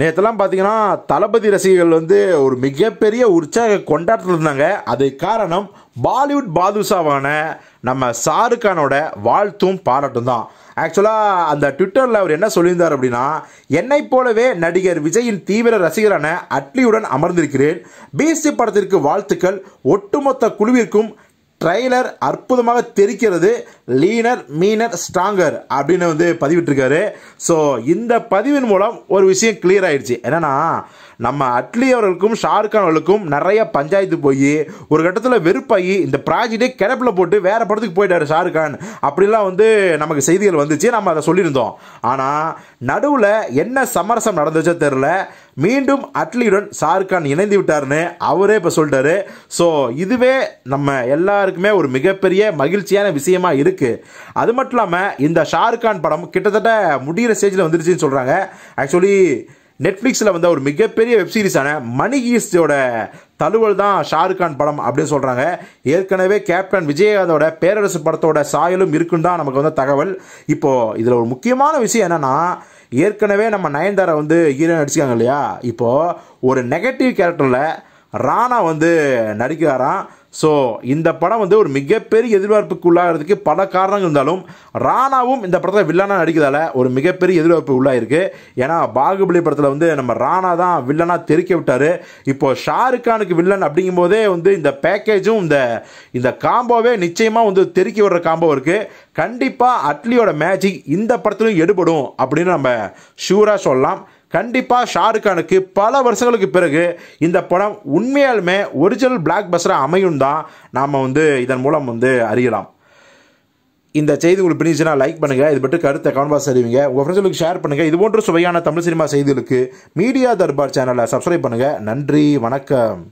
நேற்றுலாம் பார்த்தீங்கன்னா தளபதி ரசிகர்கள் வந்து ஒரு மிகப்பெரிய உற்சாக கொண்டாட்டத்தில் இருந்தாங்க அது காரணம் பாலிவுட் பாதுஷாவான நம்ம ஷாருக்கானோட வாழ்த்தும் பாராட்டும் தான் ஆக்சுவலாக அந்த ட்விட்டரில் அவர் என்ன சொல்லியிருந்தார் அப்படின்னா என்னை போலவே நடிகர் விஜயின் தீவிர ரசிகரான அட்லியுடன் அமர்ந்திருக்கிறேன் பிஎஸ்டி படத்திற்கு வாழ்த்துக்கள் ஒட்டுமொத்த குழுவிற்கும் ட்ரைலர் அற்புதமாக தெரிக்கிறது லீனர் மீனர் ஸ்ட்ராங்கர் அப்படின்னு வந்து பதிவிட்டிருக்காரு ஸோ இந்த பதிவின் மூலம் ஒரு விஷயம் கிளியர் ஆயிடுச்சு என்னன்னா நம்ம அட்லி அவர்களுக்கும் ஷாருக் அவர்களுக்கும் நிறைய பஞ்சாயத்து போய் ஒரு கட்டத்தில் வெறுப்பாகி இந்த ப்ராஜெக்டே கிடப்பில் போட்டு வேற படத்துக்கு போயிட்டார் ஷாருக் கான் அப்படிலாம் வந்து நமக்கு செய்திகள் வந்துச்சு நம்ம அதை சொல்லியிருந்தோம் ஆனால் நடுவில் என்ன சமரசம் நடந்துச்சோ தெரில மீண்டும் அட்லியுடன் ஷாருக்கான் இணைந்து விட்டார்னு அவரே இப்போ சொல்கிறாரு ஸோ இதுவே நம்ம எல்லாருக்குமே ஒரு மிகப்பெரிய மகிழ்ச்சியான விஷயமா இருக்குது அது மட்டும் இல்லாமல் இந்த ஷாருக்கான் படம் கிட்டத்தட்ட முடிகிற ஸ்டேஜில் வந்துருச்சுன்னு சொல்கிறாங்க ஆக்சுவலி நெட்ஃப்ளிக்ஸில் வந்த ஒரு மிகப்பெரிய வெப்சீரிஸான மணி ஈஸ்டோட தழுவல் தான் ஷாருக் கான் படம் அப்படின்னு சொல்கிறாங்க ஏற்கனவே கேப்டன் விஜயகாந்தோட பேரரசு படத்தோட சாயலும் இருக்குன்னு தான் நமக்கு வந்து தகவல் இப்போது இதில் ஒரு முக்கியமான விஷயம் என்னென்னா ஏற்கனவே நம்ம நயன்தாரா வந்து ஹீரோ நடிச்சிருக்காங்க இல்லையா இப்போது ஒரு நெகட்டிவ் கேரக்டரில் ராணா வந்து நடிக்கிறாராம் ஸோ இந்த படம் வந்து ஒரு மிகப்பெரிய எதிர்பார்ப்புக்கு உள்ளாகிறதுக்கு பல காரணங்கள் இருந்தாலும் ராணாவும் இந்த படத்தில் வில்லனாக நடிக்கிறதால ஒரு மிகப்பெரிய எதிர்பார்ப்பு உள்ளாயிருக்கு ஏன்னா பாகுபலி படத்தில் வந்து நம்ம ராணா தான் வில்லனாக தெரிக்க விட்டார் இப்போது ஷாருக் கானுக்கு வில்லன் அப்படிங்கும் போதே வந்து இந்த பேக்கேஜும் இந்த இந்த காம்போவே நிச்சயமாக வந்து தெருக்கி விடுற காம்போ இருக்குது கண்டிப்பாக அட்லியோட மேஜிக் இந்த படத்துலையும் எடுபடும் அப்படின்னு நம்ம ஷூராக சொல்லலாம் கண்டிப்பாக ஷாருக்கானுக்கு பல வருஷங்களுக்கு பிறகு இந்த படம் உண்மையாலுமே ஒரிஜினல் பிளாக் பஸ்டராக அமையும் தான் நாம் வந்து இதன் மூலம் வந்து அறியலாம் இந்த செய்தி உங்களுக்கு பிடிச்சுன்னா லைக் பண்ணுங்கள் இது பற்றி கருத்தை கமெண்ட் பாக்ஸ் அறிவிங்க உங்கள் ஃப்ரெண்ட்ஸ்களுக்கு ஷேர் பண்ணுங்கள் இது போன்ற சுவையான தமிழ் சினிமா செய்திகளுக்கு மீடியா தர்பார் சேனலை சப்ஸ்கிரைப் பண்ணுங்கள் நன்றி வணக்கம்